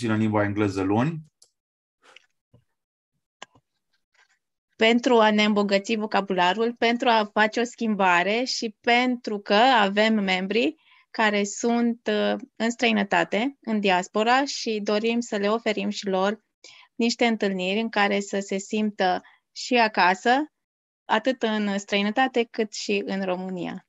puțin în limba engleză luni. Pentru a ne îmbogăți vocabularul, pentru a face o schimbare și pentru că avem membri care sunt uh, în străinătate, în diaspora și dorim să le oferim și lor niște întâlniri în care să se simtă și acasă, atât în străinătate cât și în România.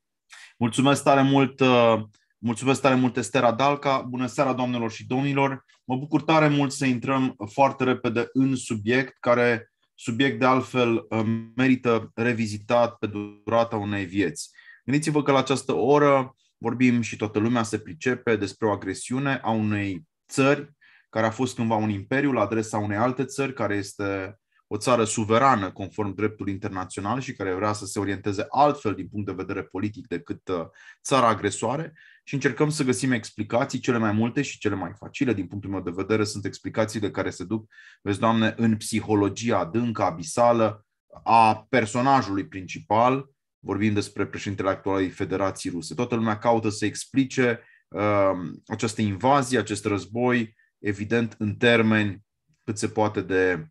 Mulțumesc tare mult, uh, mulțumesc tare mult Estera Dalca. Bună seara, doamnelor și domnilor! Mă bucur tare mult să intrăm foarte repede în subiect, care subiect de altfel uh, merită revizitat pe durata unei vieți. Gândiți-vă că la această oră vorbim și toată lumea se pricepe despre o agresiune a unei țări care a fost cândva un imperiu la adresa unei alte țări care este o țară suverană conform dreptului internațional și care vrea să se orienteze altfel din punct de vedere politic decât uh, țara agresoare și încercăm să găsim explicații, cele mai multe și cele mai facile din punctul meu de vedere sunt explicațiile care se duc, vezi, Doamne, în psihologia adâncă, abisală a personajului principal, vorbim despre președintele actualei Federației Ruse. Toată lumea caută să explice uh, această invazie, acest război, evident, în termeni cât se poate de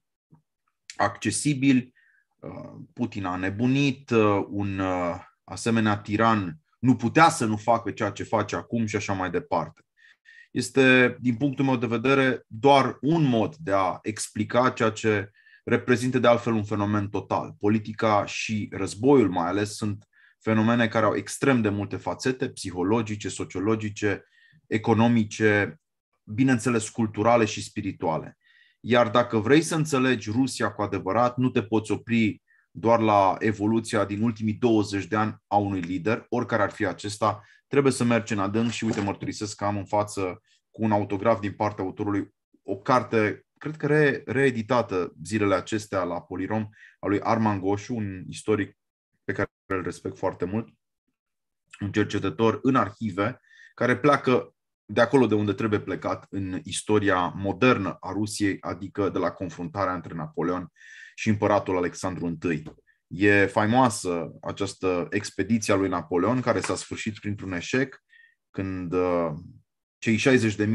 accesibil uh, Putin a nebunit, uh, un uh, asemenea tiran nu putea să nu facă ceea ce face acum și așa mai departe. Este, din punctul meu de vedere, doar un mod de a explica ceea ce reprezintă de altfel un fenomen total. Politica și războiul, mai ales, sunt fenomene care au extrem de multe fațete, psihologice, sociologice, economice, bineînțeles culturale și spirituale. Iar dacă vrei să înțelegi Rusia cu adevărat, nu te poți opri doar la evoluția din ultimii 20 de ani a unui lider, oricare ar fi acesta, trebuie să mergi în adânc și uite, mărturisesc că am în față cu un autograf din partea autorului o carte, cred că re, reeditată zilele acestea la Polirom, a lui Arman Goșu, un istoric pe care îl respect foarte mult, un cercetător în arhive, care pleacă de acolo de unde trebuie plecat în istoria modernă a Rusiei, adică de la confruntarea între Napoleon și împăratul Alexandru I. E faimoasă această expediție a lui Napoleon, care s-a sfârșit printr-un eșec, când uh, cei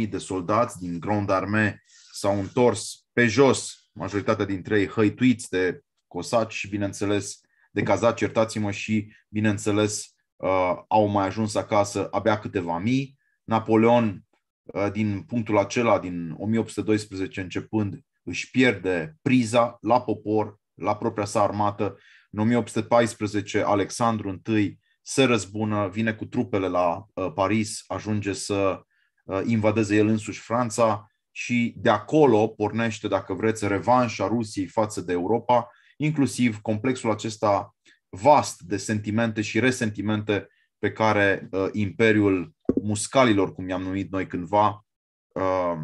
60.000 de soldați din Grand Armée s-au întors pe jos, majoritatea dintre ei hăituiți de cosaci și, bineînțeles, de cazaci, iertați-mă, și, bineînțeles, uh, au mai ajuns acasă abia câteva mii. Napoleon uh, din punctul acela, din 1812 începând, își pierde priza la popor, la propria sa armată. În 1814, Alexandru I se răzbună, vine cu trupele la uh, Paris, ajunge să uh, invadeze el însuși Franța și de acolo pornește, dacă vreți, revanșa Rusiei față de Europa, inclusiv complexul acesta vast de sentimente și resentimente pe care uh, imperiul muscalilor, cum i-am numit noi cândva, uh,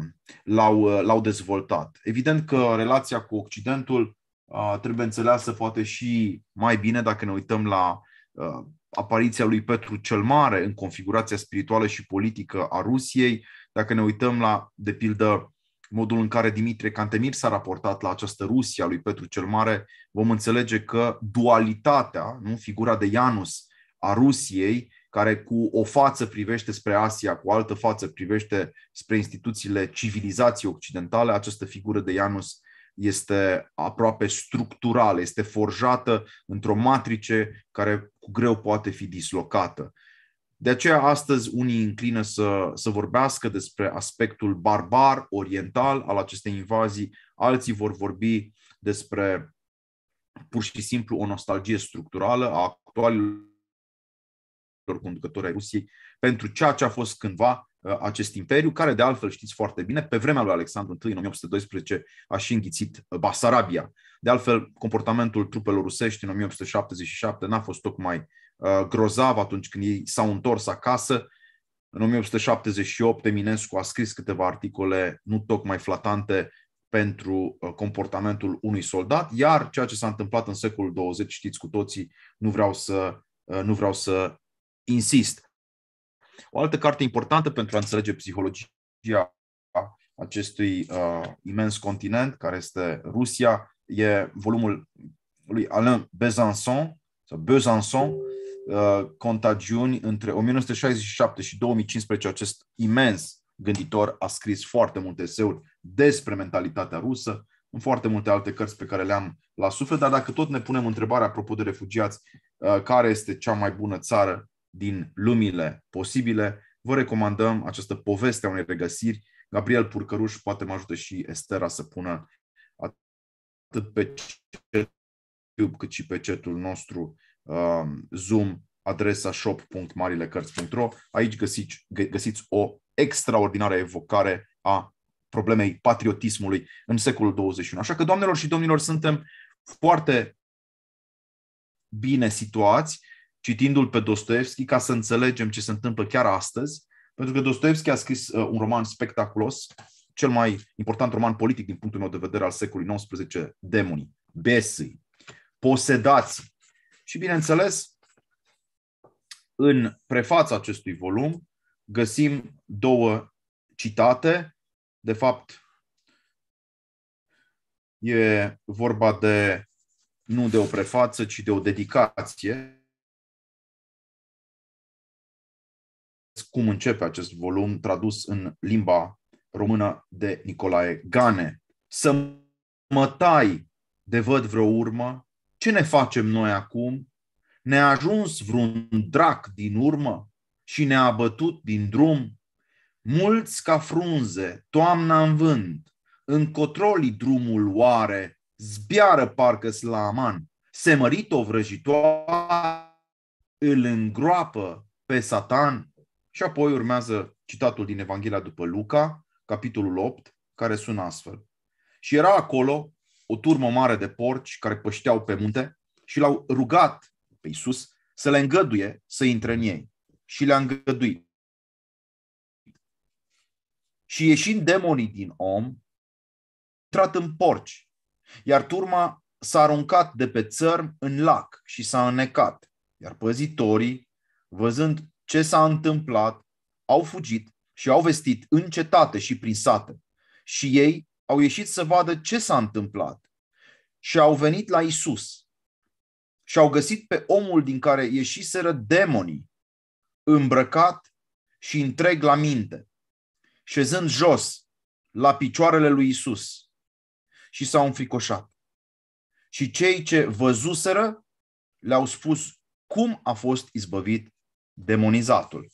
l-au, uh, l-au dezvoltat. Evident că relația cu Occidentul uh, trebuie înțeleasă poate și mai bine dacă ne uităm la uh, apariția lui Petru cel Mare în configurația spirituală și politică a Rusiei, dacă ne uităm la, de pildă, modul în care Dimitrie Cantemir s-a raportat la această Rusia lui Petru cel Mare, vom înțelege că dualitatea, nu, figura de Janus, a Rusiei, care cu o față privește spre Asia, cu o altă față privește spre instituțiile civilizației occidentale, această figură de Janus este aproape structurală, este forjată într-o matrice care cu greu poate fi dislocată. De aceea astăzi unii înclină să, să vorbească despre aspectul barbar, oriental al acestei invazii, alții vor vorbi despre pur și simplu o nostalgie structurală a actualilor actor conducători ai Rusiei pentru ceea ce a fost cândva uh, acest imperiu, care de altfel știți foarte bine, pe vremea lui Alexandru I, în 1812, a și înghițit uh, Basarabia. De altfel, comportamentul trupelor rusești în 1877 n-a fost tocmai uh, grozav atunci când ei s-au întors acasă. În 1878, Eminescu a scris câteva articole nu tocmai flatante pentru comportamentul unui soldat, iar ceea ce s-a întâmplat în secolul 20, știți cu toții, nu vreau să, nu vreau să insist. O altă carte importantă pentru a înțelege psihologia acestui uh, imens continent, care este Rusia, e volumul lui Alain Besançon, sau Besançon, uh, Contagiuni între 1967 și 2015. Acest imens gânditor a scris foarte multe eseuri despre mentalitatea rusă, în foarte multe alte cărți pe care le-am la suflet, dar dacă tot ne punem întrebarea apropo de refugiați, uh, care este cea mai bună țară din lumile posibile. Vă recomandăm această poveste a unei regăsiri. Gabriel Purcăruș poate mă ajută și Estera să pună atât pe YouTube cât și pe chatul nostru um, Zoom adresa shop.marilecărți.ro. Aici găsiți, găsiți o extraordinară evocare a problemei patriotismului în secolul 21. Așa că, doamnelor și domnilor, suntem foarte bine situați citindu-l pe Dostoevski ca să înțelegem ce se întâmplă chiar astăzi, pentru că Dostoevski a scris uh, un roman spectaculos, cel mai important roman politic din punctul meu de vedere al secolului XIX, Demonii, Besii, Posedați. Și bineînțeles, în prefața acestui volum găsim două citate, de fapt e vorba de nu de o prefață, ci de o dedicație cum începe acest volum tradus în limba română de Nicolae Gane. Să mă tai de văd vreo urmă, ce ne facem noi acum? Ne-a ajuns vreun drac din urmă și ne-a bătut din drum? Mulți ca frunze, toamna în vânt, încotroli drumul oare, zbiară parcă slaman, mărit o vrăjitoare, îl îngroapă pe satan? Și apoi urmează citatul din Evanghelia după Luca, capitolul 8, care sună astfel. Și era acolo o turmă mare de porci care pășteau pe munte și l-au rugat pe Iisus să le îngăduie să intre în ei. Și le-a îngăduit. Și ieșind demonii din om, intrat în porci, iar turma s-a aruncat de pe țărm în lac și s-a înnecat. Iar păzitorii, văzând ce s-a întâmplat, au fugit și au vestit în cetate și prin sate. Și ei au ieșit să vadă ce s-a întâmplat. Și au venit la Isus. Și au găsit pe omul din care ieșiseră demonii, îmbrăcat și întreg la minte, șezând jos la picioarele lui Isus. Și s-au înfricoșat. Și cei ce văzuseră le-au spus cum a fost izbăvit demonizatul.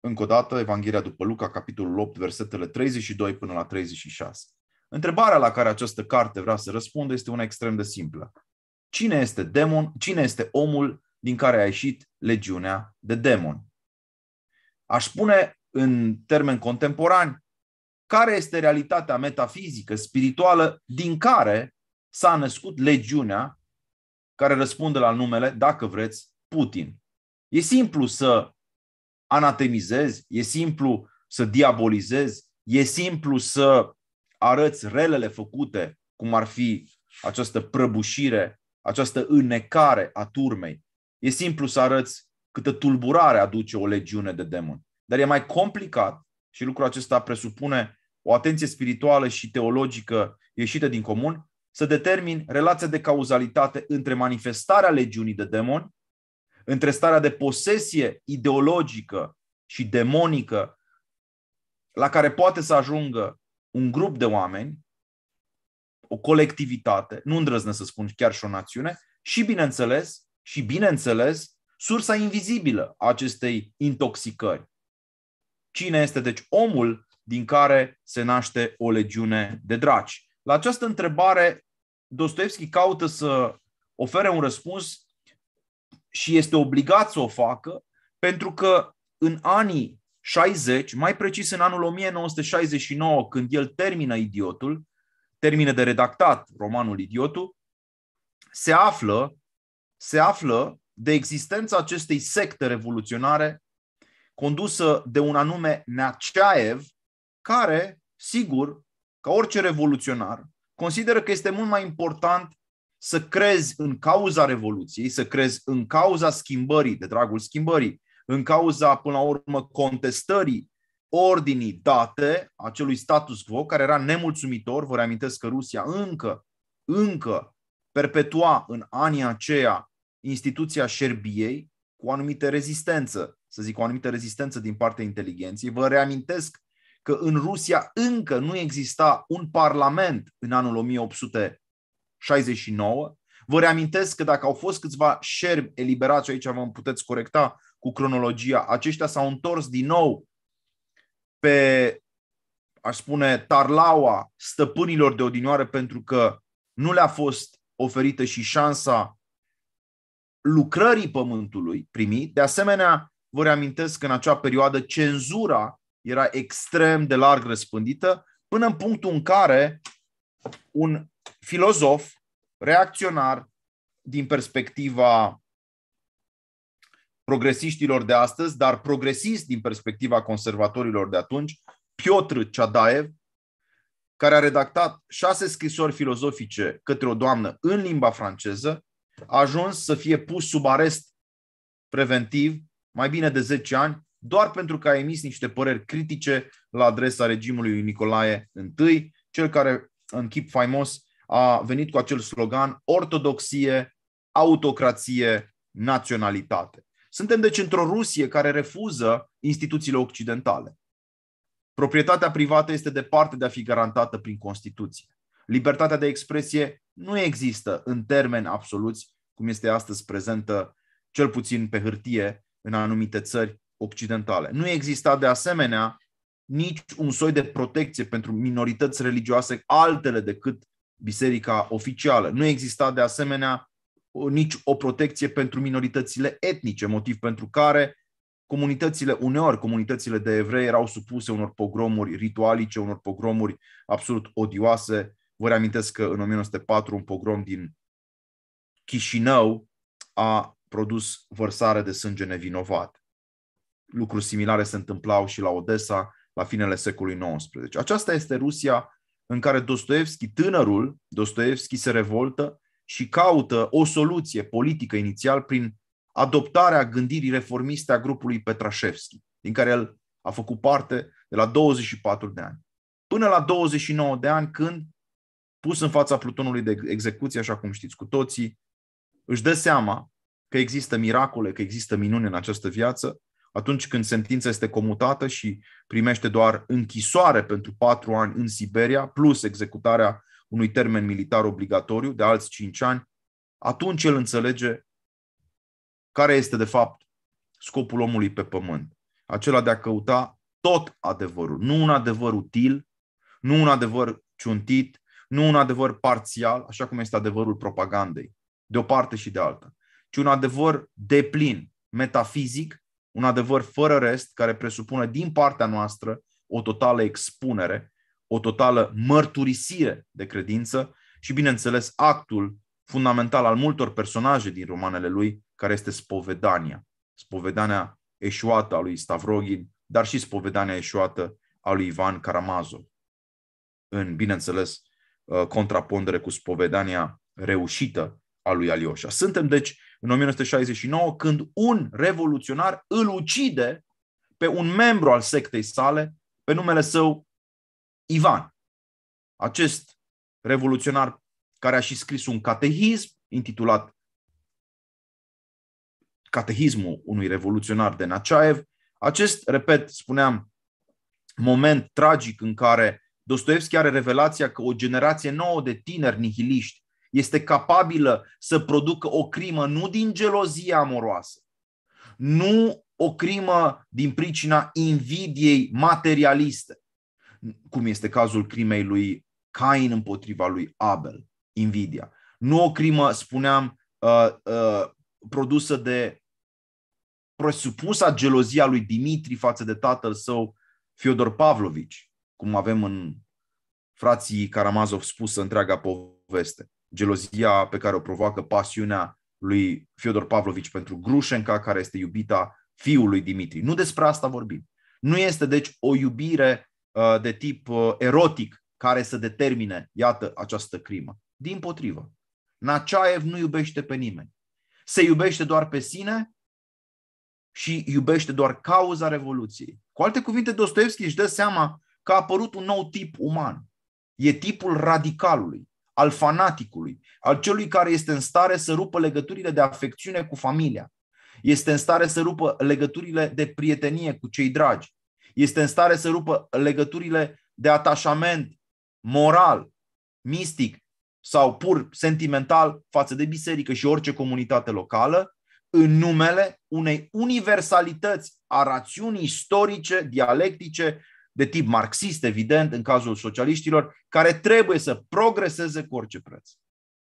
Încă o dată, Evanghelia după Luca, capitolul 8, versetele 32 până la 36. Întrebarea la care această carte vrea să răspundă este una extrem de simplă. Cine este demon? Cine este omul din care a ieșit legiunea de demon? Aș spune în termeni contemporani, care este realitatea metafizică, spirituală, din care s-a născut legiunea care răspunde la numele, dacă vreți, Putin. E simplu să anatemizezi, e simplu să diabolizezi, e simplu să arăți relele făcute, cum ar fi această prăbușire, această înnecare a turmei. E simplu să arăți câtă tulburare aduce o legiune de demoni. Dar e mai complicat și lucrul acesta presupune o atenție spirituală și teologică ieșită din comun, să determin relația de cauzalitate între manifestarea legiunii de demoni între starea de posesie ideologică și demonică la care poate să ajungă un grup de oameni, o colectivitate, nu îndrăznesc să spun chiar și o națiune, și bineînțeles, și bineînțeles, sursa invizibilă a acestei intoxicări. Cine este deci omul din care se naște o legiune de draci? La această întrebare, Dostoevski caută să ofere un răspuns și este obligat să o facă, pentru că în anii 60, mai precis în anul 1969, când el termină Idiotul, termină de redactat romanul Idiotul, se află, se află de existența acestei secte revoluționare condusă de un anume Neaceaev, care, sigur, ca orice revoluționar, consideră că este mult mai important să crezi în cauza Revoluției, să crezi în cauza schimbării, de dragul schimbării, în cauza, până la urmă, contestării ordinii date acelui status quo care era nemulțumitor. Vă reamintesc că Rusia încă, încă perpetua în anii aceia instituția șerbiei cu anumită rezistență, să zic, cu anumită rezistență din partea inteligenței. Vă reamintesc că în Rusia încă nu exista un parlament în anul 1800 69. Vă reamintesc că dacă au fost câțiva șerbi eliberați, aici vă puteți corecta cu cronologia, aceștia s-au întors din nou pe, aș spune, tarlaua stăpânilor de odinioară pentru că nu le-a fost oferită și șansa lucrării pământului primit. De asemenea, vă reamintesc că în acea perioadă cenzura era extrem de larg răspândită, până în punctul în care un filozof, reacționar din perspectiva progresiștilor de astăzi, dar progresist din perspectiva conservatorilor de atunci, Piotr Ciadaev, care a redactat șase scrisori filozofice către o doamnă în limba franceză, a ajuns să fie pus sub arest preventiv mai bine de 10 ani, doar pentru că a emis niște păreri critice la adresa regimului Nicolae I, cel care în chip faimos a venit cu acel slogan ortodoxie, autocrație, naționalitate. Suntem deci într-o Rusie care refuză instituțiile occidentale. Proprietatea privată este departe de a fi garantată prin Constituție. Libertatea de expresie nu există în termeni absoluți, cum este astăzi prezentă, cel puțin pe hârtie, în anumite țări occidentale. Nu exista de asemenea nici un soi de protecție pentru minorități religioase altele decât biserica oficială. Nu exista de asemenea nici o protecție pentru minoritățile etnice, motiv pentru care comunitățile, uneori comunitățile de evrei erau supuse unor pogromuri ritualice, unor pogromuri absolut odioase. Vă reamintesc că în 1904 un pogrom din Chișinău a produs vărsare de sânge nevinovat. Lucruri similare se întâmplau și la Odessa la finele secolului XIX. Aceasta este Rusia în care Dostoevski, tânărul Dostoevski, se revoltă și caută o soluție politică inițial prin adoptarea gândirii reformiste a grupului Petrașevski, din care el a făcut parte de la 24 de ani, până la 29 de ani când, pus în fața plutonului de execuție, așa cum știți cu toții, își dă seama că există miracole, că există minuni în această viață atunci când sentința este comutată și primește doar închisoare pentru patru ani în Siberia, plus executarea unui termen militar obligatoriu de alți cinci ani, atunci el înțelege care este de fapt scopul omului pe pământ. Acela de a căuta tot adevărul, nu un adevăr util, nu un adevăr ciuntit, nu un adevăr parțial, așa cum este adevărul propagandei, de o parte și de alta, ci un adevăr deplin, metafizic, un adevăr fără rest care presupune din partea noastră o totală expunere, o totală mărturisire de credință și, bineînțeles, actul fundamental al multor personaje din romanele lui, care este spovedania. Spovedania eșuată a lui Stavrogin, dar și spovedania eșuată a lui Ivan Karamazov. În, bineînțeles, uh, contrapondere cu spovedania reușită a lui Alioșa. Suntem, deci, în 1969, când un revoluționar îl ucide pe un membru al sectei sale, pe numele său Ivan. Acest revoluționar care a și scris un catehism intitulat Catehismul unui revoluționar de Naceaev, acest, repet, spuneam, moment tragic în care Dostoevski are revelația că o generație nouă de tineri nihiliști este capabilă să producă o crimă nu din gelozie amoroasă, nu o crimă din pricina invidiei materialiste, cum este cazul crimei lui Cain împotriva lui Abel, invidia. Nu o crimă, spuneam, uh, uh, produsă de presupusa gelozia lui Dimitri față de tatăl său, Fiodor Pavlovici, cum avem în frații Karamazov spusă întreaga poveste gelozia pe care o provoacă pasiunea lui Fiodor Pavlovici pentru Grușenca, care este iubita fiului Dimitri. Nu despre asta vorbim. Nu este, deci, o iubire uh, de tip uh, erotic care să determine, iată, această crimă. Din potrivă, Nachaev nu iubește pe nimeni. Se iubește doar pe sine și iubește doar cauza Revoluției. Cu alte cuvinte, Dostoevski își dă seama că a apărut un nou tip uman. E tipul radicalului al fanaticului, al celui care este în stare să rupă legăturile de afecțiune cu familia, este în stare să rupă legăturile de prietenie cu cei dragi, este în stare să rupă legăturile de atașament moral, mistic sau pur sentimental față de biserică și orice comunitate locală, în numele unei universalități a rațiunii istorice, dialectice, de tip marxist, evident, în cazul socialiștilor, care trebuie să progreseze cu orice preț.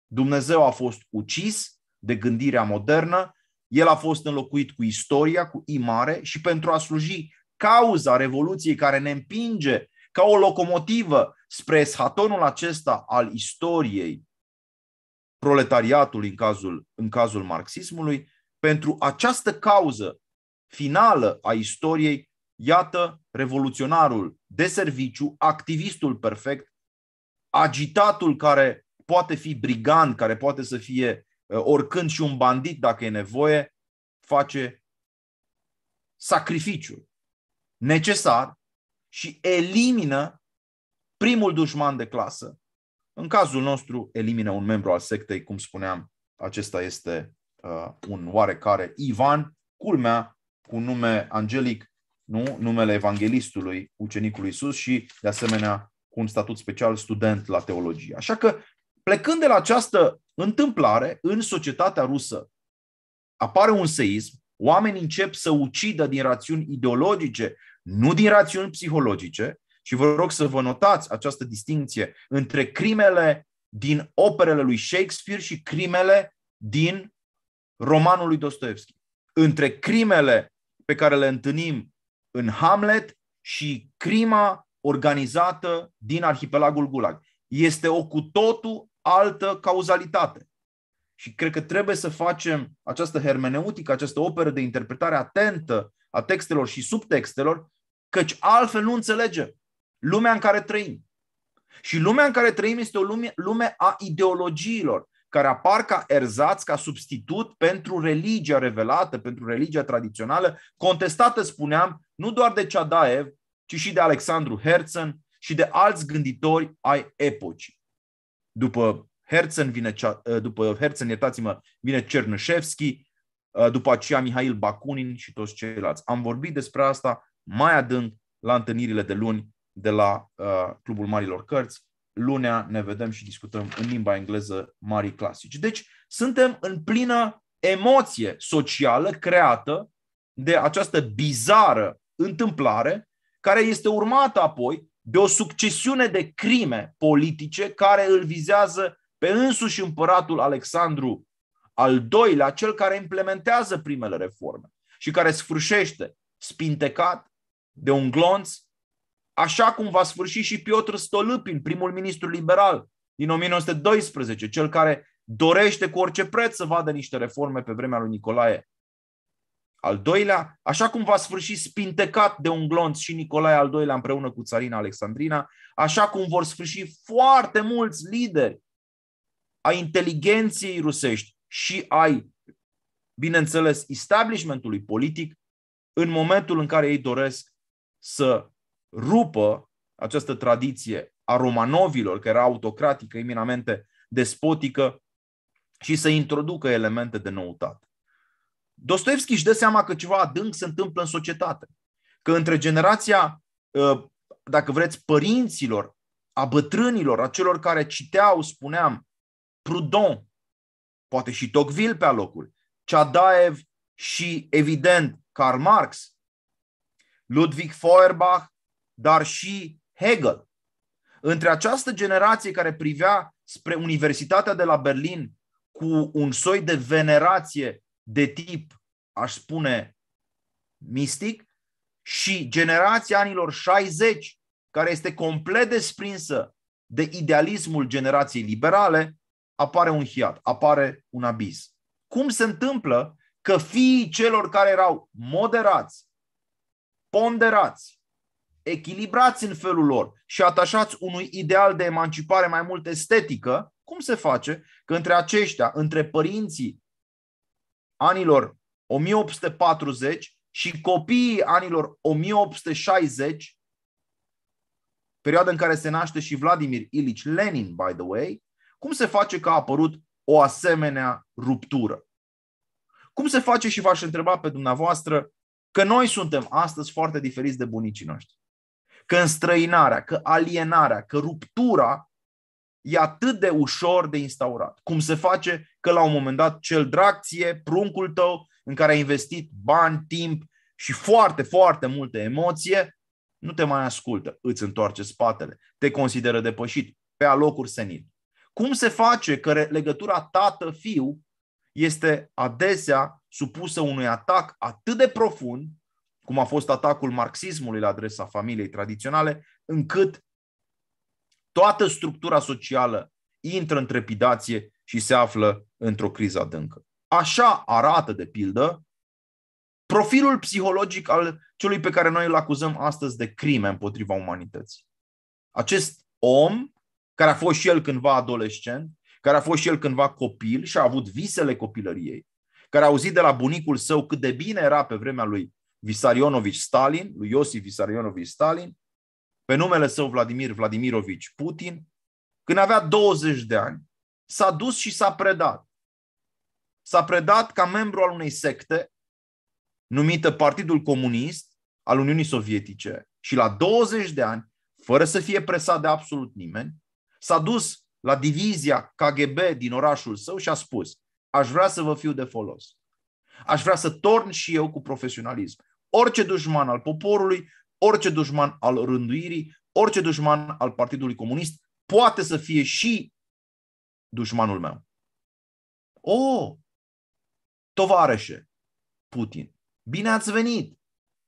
Dumnezeu a fost ucis de gândirea modernă, el a fost înlocuit cu istoria, cu imare și pentru a sluji cauza revoluției care ne împinge ca o locomotivă spre eshatonul acesta al istoriei proletariatului în cazul, în cazul marxismului, pentru această cauză finală a istoriei, Iată revoluționarul de serviciu, activistul perfect, agitatul care poate fi brigand, care poate să fie uh, oricând și un bandit dacă e nevoie, face sacrificiul necesar și elimină primul dușman de clasă. În cazul nostru, elimină un membru al sectei, cum spuneam, acesta este uh, un oarecare Ivan, culmea, cu nume angelic nu? numele evanghelistului, ucenicului Isus și, de asemenea, cu un statut special student la teologie. Așa că, plecând de la această întâmplare, în societatea rusă apare un seism, oamenii încep să ucidă din rațiuni ideologice, nu din rațiuni psihologice, și vă rog să vă notați această distinție între crimele din operele lui Shakespeare și crimele din romanul lui Dostoevski. Între crimele pe care le întâlnim în Hamlet și crima organizată din arhipelagul Gulag. Este o cu totul altă cauzalitate. Și cred că trebuie să facem această hermeneutică, această operă de interpretare atentă a textelor și subtextelor, căci altfel nu înțelegem lumea în care trăim. Și lumea în care trăim este o lume, lume a ideologiilor care apar ca erzați, ca substitut pentru religia revelată, pentru religia tradițională, contestată, spuneam, nu doar de Ceadaev, ci și de Alexandru Herzen și de alți gânditori ai epocii. După Herzen vine, eh, după Herzen, iertați-mă, vine Cernușevski, eh, după aceea Mihail Bakunin și toți ceilalți. Am vorbit despre asta mai adânc la întâlnirile de luni de la eh, Clubul Marilor Cărți. Lunea ne vedem și discutăm în limba engleză mari clasici. Deci suntem în plină emoție socială creată de această bizară întâmplare, care este urmată apoi de o succesiune de crime politice care îl vizează pe însuși împăratul Alexandru al doilea, cel care implementează primele reforme și care sfârșește spintecat de un glonț, așa cum va sfârși și Piotr Stolâpin, primul ministru liberal din 1912, cel care dorește cu orice preț să vadă niște reforme pe vremea lui Nicolae al doilea, așa cum va sfârși spintecat de un glonț și Nicolae al doilea împreună cu țarina Alexandrina, așa cum vor sfârși foarte mulți lideri a inteligenției rusești și ai, bineînțeles, establishmentului politic în momentul în care ei doresc să rupă această tradiție a romanovilor, care era autocratică, eminamente despotică, și să introducă elemente de noutate. Dostoevski își dă seama că ceva adânc se întâmplă în societate. Că între generația, uh, dacă vreți, părinților, a bătrânilor, a celor care citeau, spuneam, Proudhon, poate și Tocqueville pe alocul, Chadaev și, evident, Karl Marx, Ludwig Feuerbach, dar și Hegel. Între această generație care privea spre Universitatea de la Berlin cu un soi de venerație de tip, aș spune, mistic și generația anilor 60, care este complet desprinsă de idealismul generației liberale, apare un hiat, apare un abiz. Cum se întâmplă că fiii celor care erau moderați, ponderați, echilibrați în felul lor și atașați unui ideal de emancipare mai mult estetică, cum se face că între aceștia, între părinții anilor 1840 și copiii anilor 1860, perioada în care se naște și Vladimir Ilich Lenin, by the way, cum se face că a apărut o asemenea ruptură? Cum se face și v-aș întreba pe dumneavoastră că noi suntem astăzi foarte diferiți de bunicii noștri? Că înstrăinarea, că alienarea, că ruptura e atât de ușor de instaurat. Cum se face că la un moment dat cel drag ție, pruncul tău, în care ai investit bani, timp și foarte, foarte multe emoție, nu te mai ascultă, îți întoarce spatele, te consideră depășit, pe alocuri senil. Cum se face că legătura tată-fiu este adesea supusă unui atac atât de profund, cum a fost atacul marxismului la adresa familiei tradiționale, încât toată structura socială intră în trepidație și se află într-o criză adâncă. Așa arată, de pildă, profilul psihologic al celui pe care noi îl acuzăm astăzi de crime împotriva umanității. Acest om, care a fost și el cândva adolescent, care a fost și el cândva copil și a avut visele copilăriei, care a auzit de la bunicul său cât de bine era pe vremea lui Visarionovici Stalin, lui Iosif Visarionovici Stalin, pe numele său Vladimir Vladimirovici Putin, când avea 20 de ani, s-a dus și s-a predat. S-a predat ca membru al unei secte numită Partidul Comunist al Uniunii Sovietice și la 20 de ani, fără să fie presat de absolut nimeni, s-a dus la divizia KGB din orașul său și a spus aș vrea să vă fiu de folos. Aș vrea să torn și eu cu profesionalism. Orice dușman al poporului orice dușman al rânduirii, orice dușman al Partidului Comunist poate să fie și dușmanul meu. O, oh, tovarășe Putin, bine ați venit!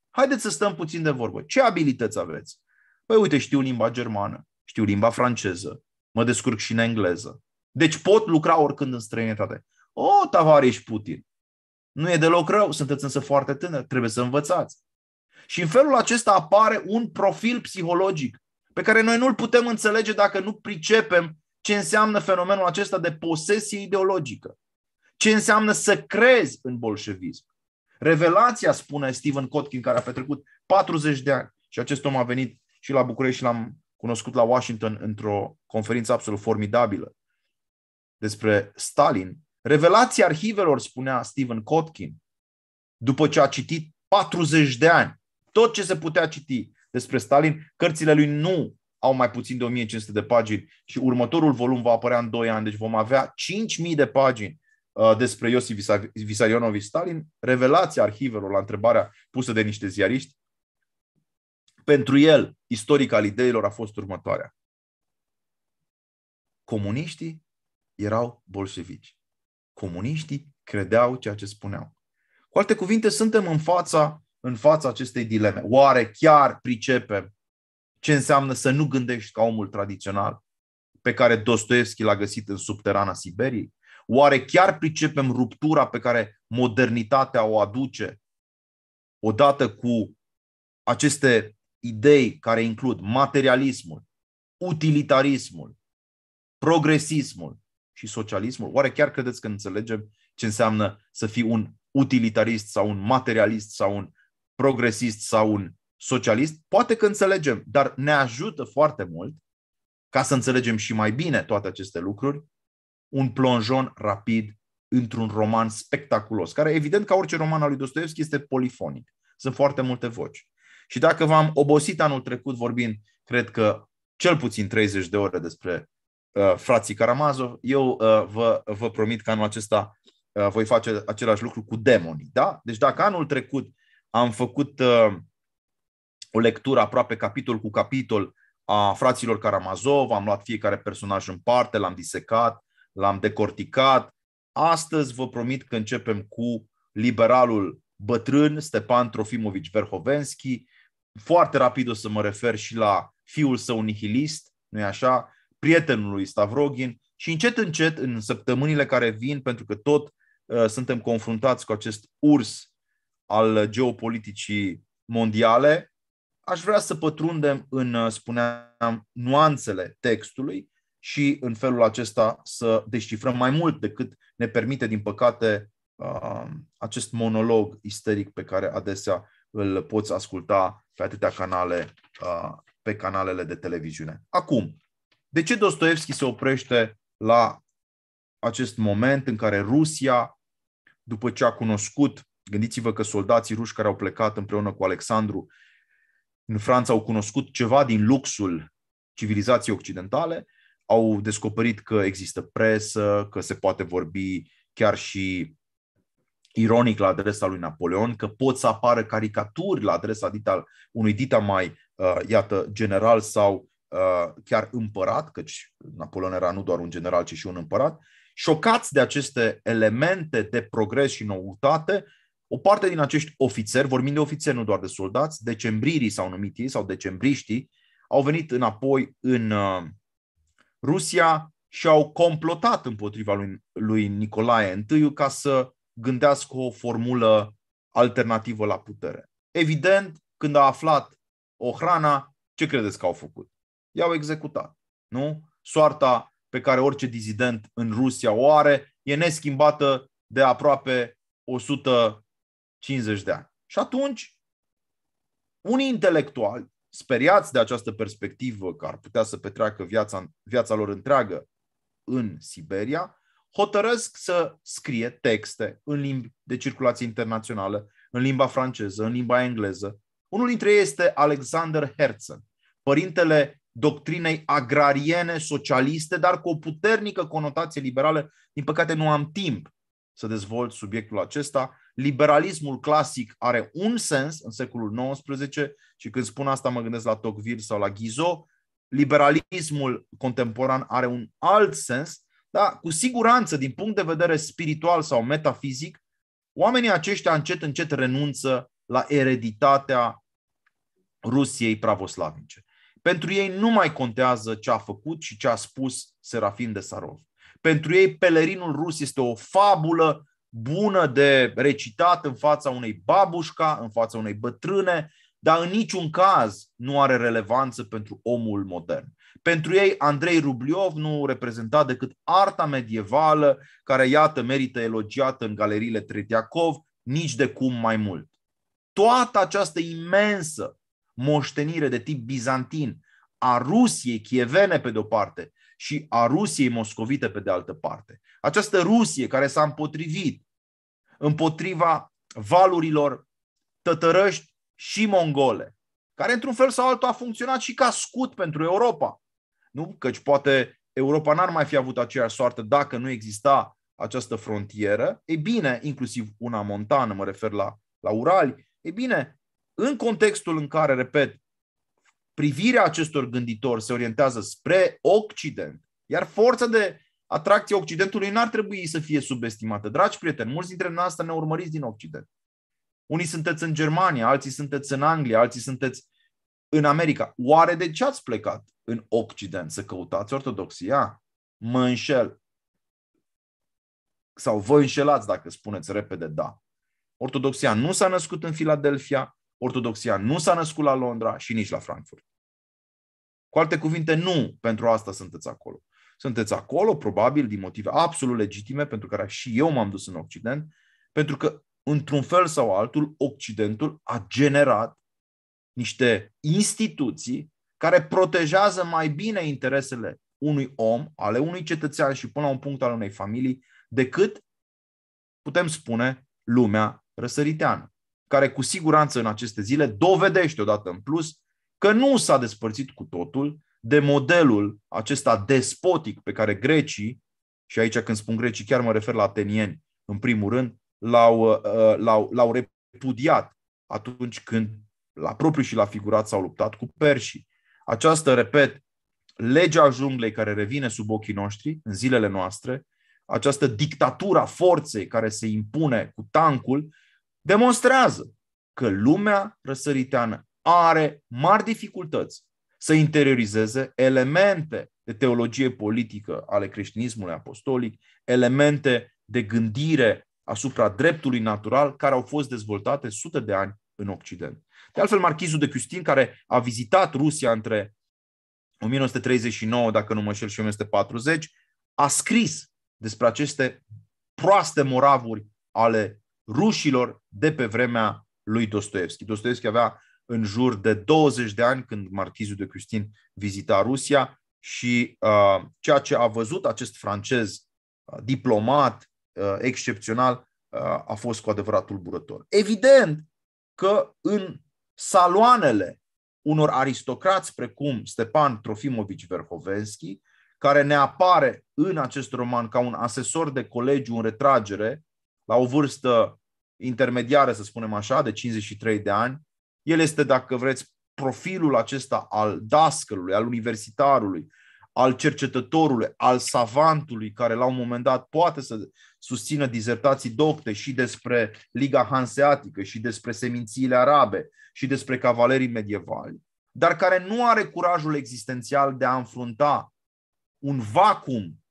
Haideți să stăm puțin de vorbă. Ce abilități aveți? Păi uite, știu limba germană, știu limba franceză, mă descurc și în engleză. Deci pot lucra oricând în străinătate. O, oh, tavariș Putin, nu e deloc rău, sunteți însă foarte tânăr, trebuie să învățați. Și în felul acesta apare un profil psihologic pe care noi nu-l putem înțelege dacă nu pricepem ce înseamnă fenomenul acesta de posesie ideologică. Ce înseamnă să crezi în bolșevism. Revelația, spune Steven Kotkin, care a petrecut 40 de ani și acest om a venit și la București și l-am cunoscut la Washington într-o conferință absolut formidabilă despre Stalin. Revelația arhivelor, spunea Steven Kotkin, după ce a citit 40 de ani tot ce se putea citi despre Stalin. Cărțile lui nu au mai puțin de 1500 de pagini și următorul volum va apărea în 2 ani, deci vom avea 5000 de pagini uh, despre Iosif Visarionovici Stalin, revelația arhivelor la întrebarea pusă de niște ziariști, pentru el, istorica al ideilor a fost următoarea. Comuniștii erau bolșevici. Comuniștii credeau ceea ce spuneau. Cu alte cuvinte, suntem în fața în fața acestei dileme. Oare chiar pricepe ce înseamnă să nu gândești ca omul tradițional pe care Dostoevski l-a găsit în subterana Siberiei? Oare chiar pricepem ruptura pe care modernitatea o aduce odată cu aceste idei care includ materialismul, utilitarismul, progresismul și socialismul? Oare chiar credeți că înțelegem ce înseamnă să fii un utilitarist sau un materialist sau un progresist sau un socialist, poate că înțelegem, dar ne ajută foarte mult ca să înțelegem și mai bine toate aceste lucruri, un plonjon rapid într-un roman spectaculos, care evident ca orice roman al lui Dostoevski este polifonic. Sunt foarte multe voci. Și dacă v-am obosit anul trecut vorbind, cred că cel puțin 30 de ore despre uh, frații Karamazov, eu uh, vă, vă promit că anul acesta uh, voi face același lucru cu demonii. Da? Deci dacă anul trecut am făcut uh, o lectură aproape capitol cu capitol a fraților Karamazov, am luat fiecare personaj în parte, l-am disecat, l-am decorticat. Astăzi vă promit că începem cu liberalul bătrân, Stepan Trofimovici Verhovenski. Foarte rapid o să mă refer și la fiul său nihilist, nu e așa, prietenul lui Stavrogin și încet, încet, în săptămânile care vin, pentru că tot uh, suntem confruntați cu acest urs al geopoliticii mondiale, aș vrea să pătrundem în, uh, spuneam, nuanțele textului și în felul acesta să descifrăm mai mult decât ne permite, din păcate, uh, acest monolog isteric pe care adesea îl poți asculta pe atâtea canale, uh, pe canalele de televiziune. Acum, de ce Dostoevski se oprește la acest moment în care Rusia, după ce a cunoscut Gândiți-vă că soldații ruși care au plecat împreună cu Alexandru în Franța au cunoscut ceva din luxul civilizației occidentale, au descoperit că există presă, că se poate vorbi chiar și ironic la adresa lui Napoleon, că pot să apară caricaturi la adresa dita, unui dita mai, uh, iată, general sau uh, chiar împărat, căci Napoleon era nu doar un general, ci și un împărat. Șocați de aceste elemente de progres și noutate, o parte din acești ofițeri, vorbind de ofițeri, nu doar de soldați, decembririi s-au numit ei sau decembriștii, au venit înapoi în uh, Rusia și au complotat împotriva lui, lui Nicolae I ca să gândească o formulă alternativă la putere. Evident, când a aflat ohrana, ce credeți că au făcut? I-au executat. Nu? Soarta pe care orice dizident în Rusia o are e neschimbată de aproape 100 50 de ani. Și atunci, unii intelectuali, speriați de această perspectivă că ar putea să petreacă viața, viața lor întreagă în Siberia, hotărăsc să scrie texte în limbi de circulație internațională, în limba franceză, în limba engleză. Unul dintre ei este Alexander Herzen, părintele doctrinei agrariene, socialiste, dar cu o puternică conotație liberală. Din păcate nu am timp să dezvolt subiectul acesta liberalismul clasic are un sens în secolul XIX și când spun asta mă gândesc la Tocqueville sau la Guizot, liberalismul contemporan are un alt sens, dar cu siguranță, din punct de vedere spiritual sau metafizic, oamenii aceștia încet, încet renunță la ereditatea Rusiei pravoslavice. Pentru ei nu mai contează ce a făcut și ce a spus Serafin de Sarov. Pentru ei pelerinul rus este o fabulă bună de recitat în fața unei babușca, în fața unei bătrâne, dar în niciun caz nu are relevanță pentru omul modern. Pentru ei, Andrei Rubliov nu reprezenta decât arta medievală, care, iată, merită elogiată în galeriile Tretiakov, nici de cum mai mult. Toată această imensă moștenire de tip bizantin a Rusiei chievene pe de-o parte și a Rusiei moscovite pe de altă parte. Această Rusie care s-a împotrivit împotriva valurilor tătărăști și mongole, care într-un fel sau altul a funcționat și ca scut pentru Europa. Nu? Căci poate Europa n-ar mai fi avut aceeași soartă dacă nu exista această frontieră. E bine, inclusiv una montană, mă refer la, la Urali, e bine, în contextul în care, repet, privirea acestor gânditori se orientează spre Occident, iar forța de atracția Occidentului n-ar trebui să fie subestimată. Dragi prieteni, mulți dintre noastre ne urmăriți din Occident. Unii sunteți în Germania, alții sunteți în Anglia, alții sunteți în America. Oare de ce ați plecat în Occident? Să căutați ortodoxia? Mă înșel. Sau vă înșelați dacă spuneți repede da. Ortodoxia nu s-a născut în Filadelfia, ortodoxia nu s-a născut la Londra și nici la Frankfurt. Cu alte cuvinte, nu pentru asta sunteți acolo sunteți acolo, probabil, din motive absolut legitime, pentru care și eu m-am dus în Occident, pentru că, într-un fel sau altul, Occidentul a generat niște instituții care protejează mai bine interesele unui om, ale unui cetățean și până la un punct al unei familii, decât, putem spune, lumea răsăriteană, care cu siguranță în aceste zile dovedește odată în plus că nu s-a despărțit cu totul de modelul acesta despotic pe care grecii, și aici când spun grecii chiar mă refer la atenieni în primul rând, l-au, uh, l-au, l-au repudiat atunci când la propriu și la figurat s-au luptat cu perșii. Această, repet, legea junglei care revine sub ochii noștri în zilele noastre, această dictatura forței care se impune cu tancul, demonstrează că lumea răsăriteană are mari dificultăți să interiorizeze elemente de teologie politică ale creștinismului apostolic, elemente de gândire asupra dreptului natural care au fost dezvoltate sute de ani în Occident. De altfel, marchizul de Custin, care a vizitat Rusia între 1939, dacă nu mă șel, și 1940, a scris despre aceste proaste moravuri ale rușilor de pe vremea lui Dostoevski. Dostoevski avea în jur de 20 de ani când marchizul de Custin vizita Rusia și uh, ceea ce a văzut acest francez uh, diplomat uh, excepțional uh, a fost cu adevărat tulburător. Evident că în saloanele unor aristocrați precum Stepan Trofimovici Verhovenski, care ne apare în acest roman ca un asesor de colegiu în retragere, la o vârstă intermediară, să spunem așa, de 53 de ani, el este, dacă vreți, profilul acesta al dascălului, al universitarului, al cercetătorului, al savantului, care la un moment dat poate să susțină dizertații docte și despre Liga Hanseatică, și despre semințiile arabe, și despre cavalerii medievali, dar care nu are curajul existențial de a înfrunta un vacuum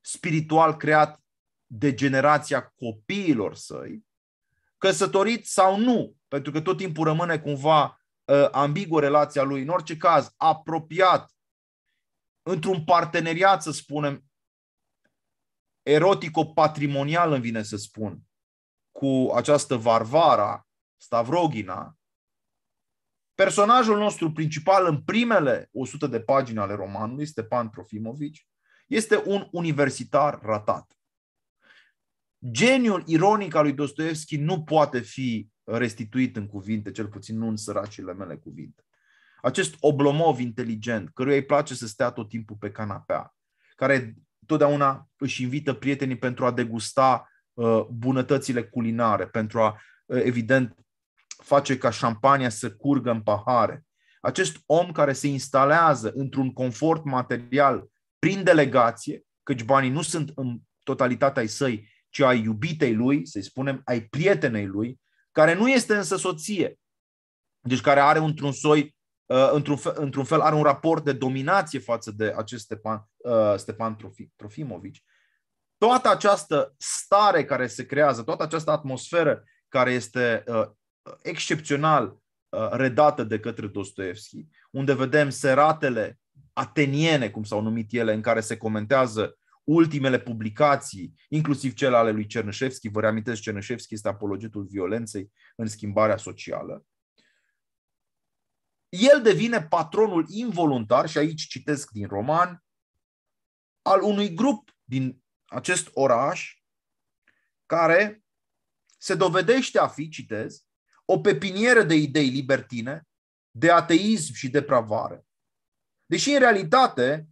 spiritual creat de generația copiilor săi, căsătorit sau nu, pentru că tot timpul rămâne cumva uh, ambiguă relația lui, în orice caz, apropiat, într-un parteneriat, să spunem, erotico-patrimonial, îmi vine să spun, cu această Varvara Stavrogina, personajul nostru principal în primele 100 de pagini ale romanului, Stepan Trofimovici, este un universitar ratat. Geniul ironic al lui Dostoevski nu poate fi restituit în cuvinte, cel puțin nu în săracile mele cuvinte. Acest oblomov inteligent, căruia îi place să stea tot timpul pe canapea, care totdeauna își invită prietenii pentru a degusta uh, bunătățile culinare, pentru a, uh, evident, face ca șampania să curgă în pahare. Acest om care se instalează într-un confort material prin delegație, căci banii nu sunt în totalitatea ai săi ci ai iubitei lui, să-i spunem, ai prietenei lui, care nu este însă soție, deci care are într-un soi, uh, într-un fel, într-un fel are un raport de dominație față de acest Stepan, uh, Stepan Trofimovici. Toată această stare care se creează, toată această atmosferă care este uh, excepțional redată de către Dostoevski, unde vedem seratele ateniene, cum s-au numit ele, în care se comentează ultimele publicații, inclusiv cele ale lui Cernășevski, vă reamintesc, Cernășevski este apologetul violenței în schimbarea socială, el devine patronul involuntar, și aici citesc din roman, al unui grup din acest oraș care se dovedește a fi, citez, o pepinieră de idei libertine, de ateism și depravare. Deși, în realitate,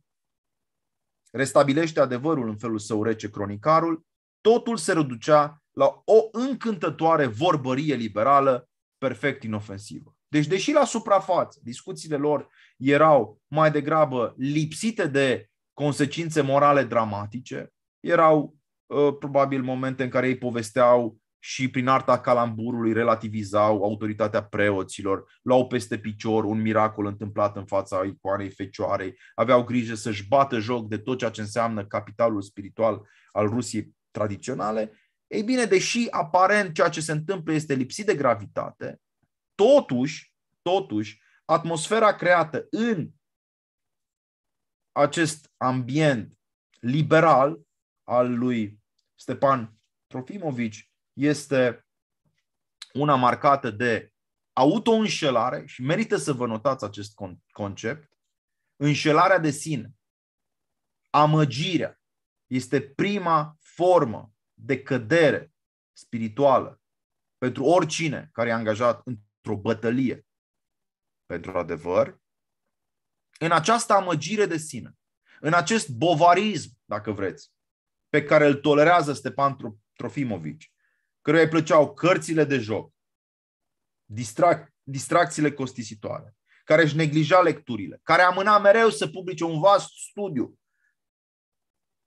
restabilește adevărul în felul său rece cronicarul, totul se reducea la o încântătoare vorbărie liberală perfect inofensivă. Deci, deși la suprafață discuțiile lor erau mai degrabă lipsite de consecințe morale dramatice, erau uh, probabil momente în care ei povesteau și prin arta calamburului relativizau autoritatea preoților, luau peste picior un miracol întâmplat în fața icoanei fecioarei, aveau grijă să-și bată joc de tot ceea ce înseamnă capitalul spiritual al Rusiei tradiționale. Ei bine, deși aparent ceea ce se întâmplă este lipsit de gravitate, totuși, totuși, atmosfera creată în acest ambient liberal al lui Stepan Trofimovici este una marcată de autoînșelare și merită să vă notați acest concept, înșelarea de sine, amăgirea, este prima formă de cădere spirituală pentru oricine care e angajat într-o bătălie pentru adevăr, în această amăgire de sine, în acest bovarism, dacă vreți, pe care îl tolerează Stepan Trofimovici, căruia îi plăceau cărțile de joc, distrac, distracțiile costisitoare, care își neglija lecturile, care amâna mereu să publice un vast studiu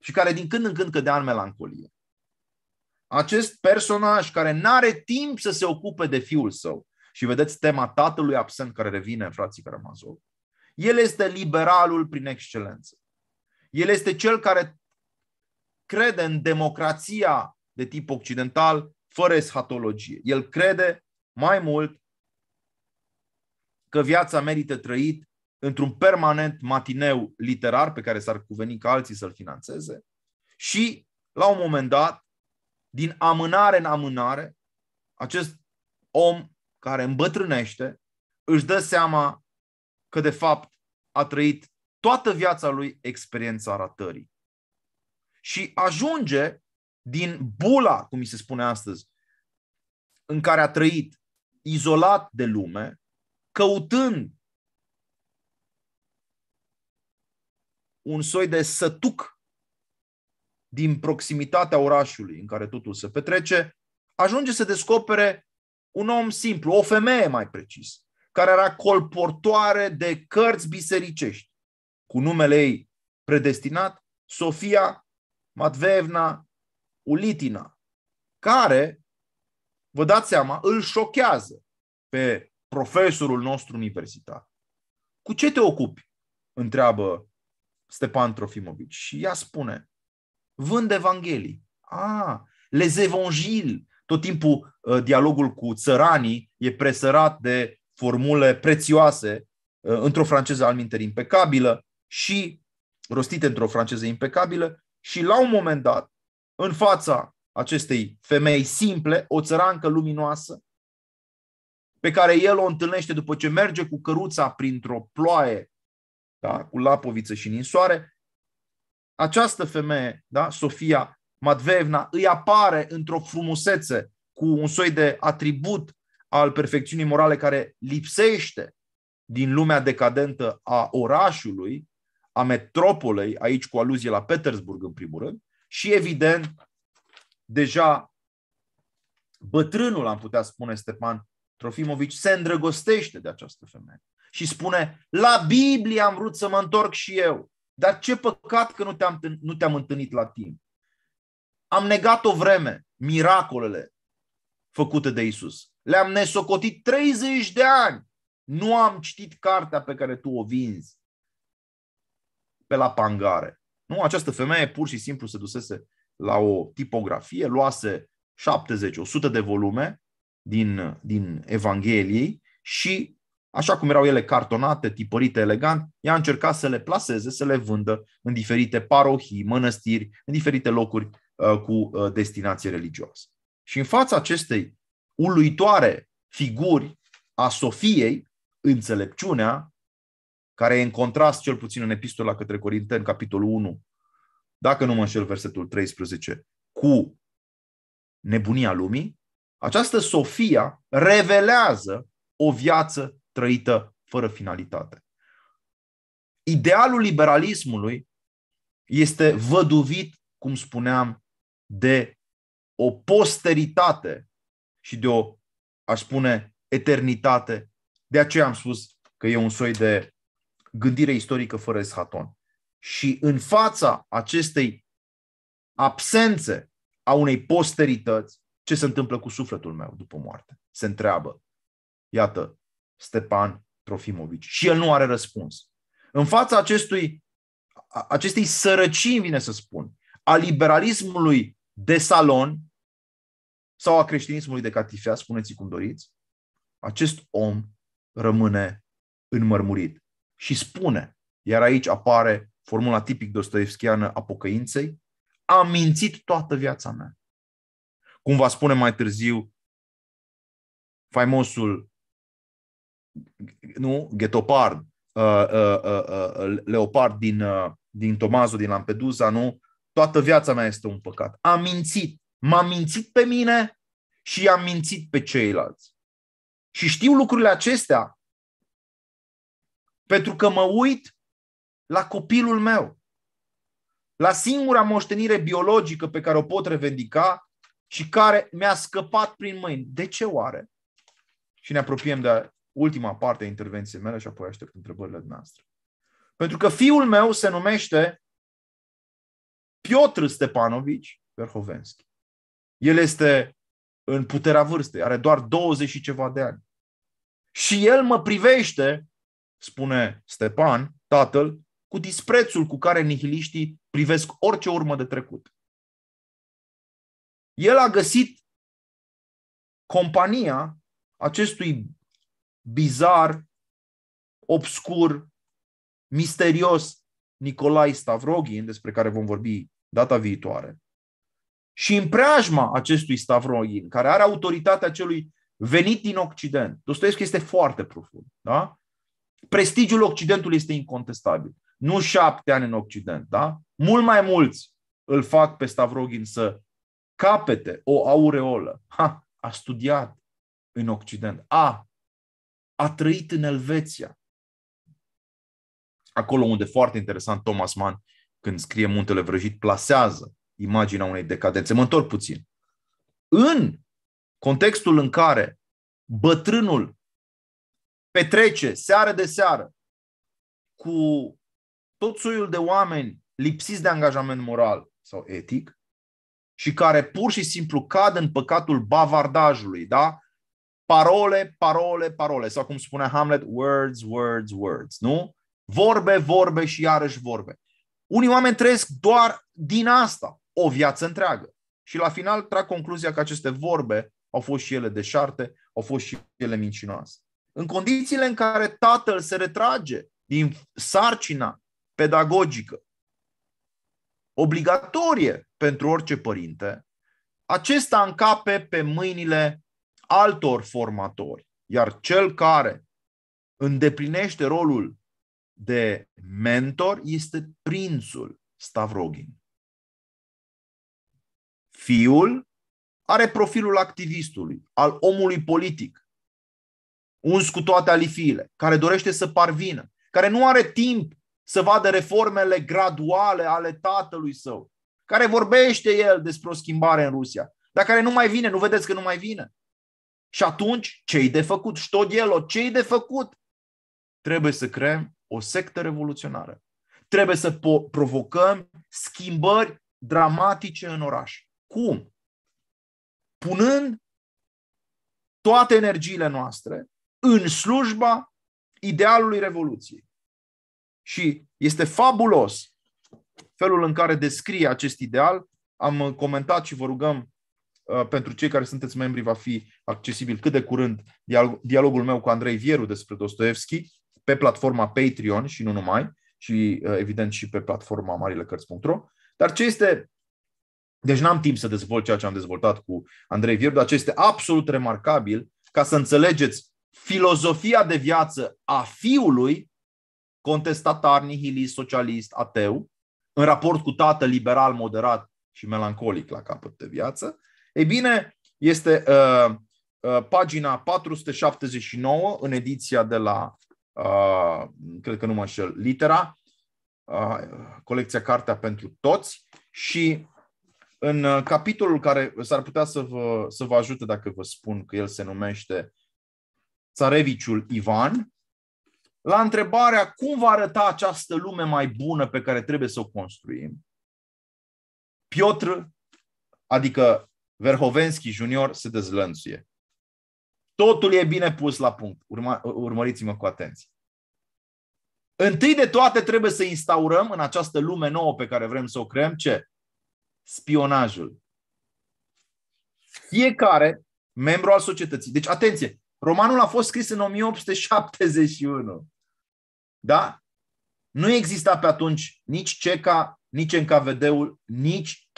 și care din când în când cădea în melancolie. Acest personaj care nu are timp să se ocupe de fiul său, și vedeți tema tatălui absent care revine în frații Karamazov, el este liberalul prin excelență. El este cel care crede în democrația de tip occidental fără eschatologie. El crede mai mult că viața merită trăit într-un permanent matineu literar pe care s-ar cuveni ca alții să-l financeze și, la un moment dat, din amânare în amânare, acest om care îmbătrânește își dă seama că, de fapt, a trăit toată viața lui experiența ratării. Și ajunge din bula, cum mi se spune astăzi, în care a trăit izolat de lume, căutând un soi de sătuc din proximitatea orașului în care totul se petrece, ajunge să descopere un om simplu, o femeie mai precis, care era colportoare de cărți bisericești, cu numele ei predestinat, Sofia Matveevna Ulitina, care, vă dați seama, îl șochează pe profesorul nostru universitar. Cu ce te ocupi? întreabă Stepan Trofimovici și ea spune, vând Evanghelii. Ah, les Evanghiles. Tot timpul ă, dialogul cu țăranii e presărat de formule prețioase, ă, într-o franceză alminteri impecabilă și rostite într-o franceză impecabilă și la un moment dat în fața acestei femei simple, o țărancă luminoasă, pe care el o întâlnește după ce merge cu căruța printr-o ploaie, da, cu lapoviță și ninsoare, această femeie, da, Sofia Madvevna, îi apare într-o frumusețe cu un soi de atribut al perfecțiunii morale care lipsește din lumea decadentă a orașului, a metropolei, aici cu aluzie la Petersburg în primul rând, și evident, deja bătrânul, am putea spune Stepan Trofimovici, se îndrăgostește de această femeie și spune, la Biblie am vrut să mă întorc și eu, dar ce păcat că nu te-am, nu te-am întâlnit la timp. Am negat o vreme miracolele făcute de Isus. Le-am nesocotit 30 de ani. Nu am citit cartea pe care tu o vinzi pe la pangare. Nu? Această femeie pur și simplu se dusese la o tipografie, luase 70-100 de volume din, din Evangheliei și, așa cum erau ele cartonate, tipărite elegant, ea încerca să le plaseze, să le vândă în diferite parohii, mănăstiri, în diferite locuri uh, cu uh, destinație religioasă. Și în fața acestei uluitoare figuri a Sofiei, înțelepciunea care e în contrast cel puțin în epistola către Corinteni, capitolul 1, dacă nu mă înșel versetul 13, cu nebunia lumii, această Sofia revelează o viață trăită fără finalitate. Idealul liberalismului este văduvit, cum spuneam, de o posteritate și de o, aș spune, eternitate. De aceea am spus că e un soi de gândire istorică fără eshaton. Și în fața acestei absențe a unei posterități, ce se întâmplă cu sufletul meu după moarte? Se întreabă, iată, Stepan Trofimovici. Și el nu are răspuns. În fața acestui, acestei sărăcini, vine să spun, a liberalismului de salon sau a creștinismului de catifea, spuneți cum doriți, acest om rămâne înmărmurit și spune, iar aici apare formula tipic dostoevskiană a pocăinței, am mințit toată viața mea. Cum va spune mai târziu faimosul nu, ghetopard, uh, uh, uh, uh, leopard din, uh, din Tomazo, din Lampedusa, nu? Toată viața mea este un păcat. Am mințit. M-am mințit pe mine și am mințit pe ceilalți. Și știu lucrurile acestea pentru că mă uit la copilul meu, la singura moștenire biologică pe care o pot revendica și care mi-a scăpat prin mâini. De ce oare? Și ne apropiem de ultima parte a intervenției mele și apoi aștept întrebările noastre. Pentru că fiul meu se numește Piotr Stepanovici Verhovenski. El este în puterea vârstei, are doar 20 și ceva de ani. Și el mă privește spune Stepan, tatăl, cu disprețul cu care nihiliștii privesc orice urmă de trecut. El a găsit compania acestui bizar, obscur, misterios Nicolai Stavrogin, despre care vom vorbi data viitoare. Și în preajma acestui Stavrogin, care are autoritatea celui venit din Occident, Dostoevski este foarte profund, da? Prestigiul Occidentului este incontestabil. Nu șapte ani în Occident, da? Mult mai mulți îl fac pe Stavrogin să capete o aureolă. Ha, a studiat în Occident. A, a trăit în Elveția. Acolo unde foarte interesant Thomas Mann, când scrie Muntele Vrăjit, plasează imaginea unei decadențe. Mă întorc puțin. În contextul în care bătrânul petrece seară de seară cu tot soiul de oameni lipsiți de angajament moral sau etic și care pur și simplu cad în păcatul bavardajului, da? Parole, parole, parole, sau cum spune Hamlet, words, words, words, nu? Vorbe, vorbe și iarăși vorbe. Unii oameni trăiesc doar din asta o viață întreagă. Și la final trag concluzia că aceste vorbe au fost și ele deșarte, au fost și ele mincinoase. În condițiile în care tatăl se retrage din sarcina pedagogică, obligatorie pentru orice părinte, acesta încape pe mâinile altor formatori, iar cel care îndeplinește rolul de mentor este prințul Stavrogin. Fiul are profilul activistului, al omului politic, uns cu toate alifiile, care dorește să parvină, care nu are timp să vadă reformele graduale ale tatălui său, care vorbește el despre o schimbare în Rusia, dar care nu mai vine, nu vedeți că nu mai vine. Și atunci, ce-i de făcut? Ștoghelo, ce-i de făcut? Trebuie să creăm o sectă revoluționară. Trebuie să po- provocăm schimbări dramatice în oraș. Cum? Punând toate energiile noastre în slujba idealului Revoluției. Și este fabulos felul în care descrie acest ideal. Am comentat și vă rugăm uh, pentru cei care sunteți membri va fi accesibil cât de curând dialogul meu cu Andrei Vieru despre Dostoevski pe platforma Patreon și nu numai, și uh, evident și pe platforma marilecărți.ro. Dar ce este deci n-am timp să dezvolt ceea ce am dezvoltat cu Andrei Vieru, dar ce este absolut remarcabil ca să înțelegeți filozofia de viață a fiului, contestatar, nihilist, socialist, ateu, în raport cu tată liberal, moderat și melancolic la capăt de viață, ei bine, este uh, uh, pagina 479 în ediția de la, uh, cred că nu mă înșel, Litera, uh, colecția Cartea pentru Toți și în uh, capitolul care s-ar putea să vă, să vă ajute dacă vă spun că el se numește țareviciul Ivan, la întrebarea cum va arăta această lume mai bună pe care trebuie să o construim, Piotr, adică Verhovenski junior, se dezlănțuie. Totul e bine pus la punct. Urma, urmăriți-mă cu atenție. Întâi de toate trebuie să instaurăm în această lume nouă pe care vrem să o creăm ce? Spionajul. Fiecare membru al societății. Deci atenție, Romanul a fost scris în 1871. Da? Nu exista pe atunci nici CECA, nici NKVD-ul, nici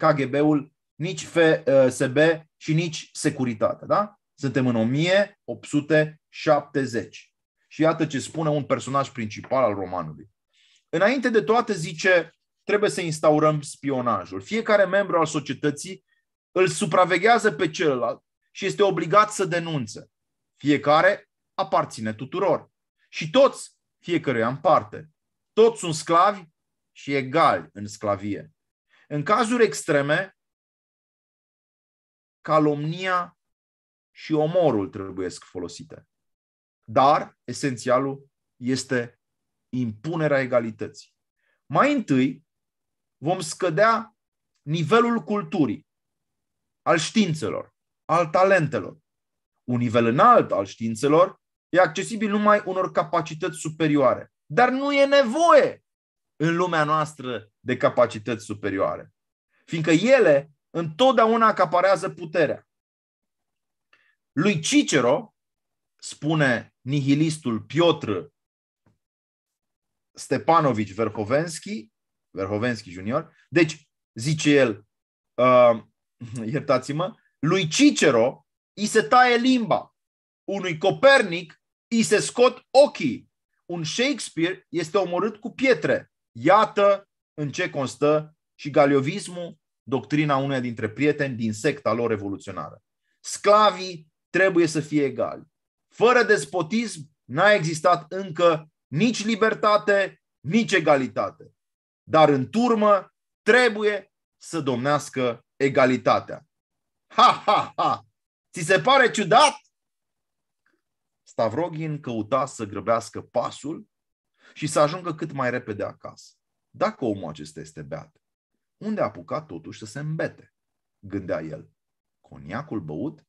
KGB-ul, nici FSB și nici securitate, Da? Suntem în 1870. Și iată ce spune un personaj principal al romanului. Înainte de toate, zice, trebuie să instaurăm spionajul. Fiecare membru al societății îl supraveghează pe celălalt și este obligat să denunțe. Fiecare aparține tuturor. Și toți, fiecăruia în parte. Toți sunt sclavi și egali în sclavie. În cazuri extreme, calomnia și omorul trebuie folosite. Dar esențialul este impunerea egalității. Mai întâi vom scădea nivelul culturii, al științelor, al talentelor. Un nivel înalt al științelor e accesibil numai unor capacități superioare. Dar nu e nevoie în lumea noastră de capacități superioare, fiindcă ele întotdeauna acaparează puterea. Lui Cicero, spune nihilistul Piotr Stepanovici Verhovenski, Verhovenski junior, deci, zice el, uh, iertați-mă, lui Cicero îi se taie limba, unui Copernic îi se scot ochii, un Shakespeare este omorât cu pietre. Iată în ce constă și galiovismul, doctrina uneia dintre prieteni din secta lor revoluționară. Sclavii trebuie să fie egali. Fără despotism n-a existat încă nici libertate, nici egalitate. Dar în turmă trebuie să domnească egalitatea. Ha, ha, ha! Ți se pare ciudat? Stavrogin căuta să grăbească pasul și să ajungă cât mai repede acasă. Dacă omul acesta este beat, unde a apucat totuși să se îmbete? Gândea el. Coniacul băut?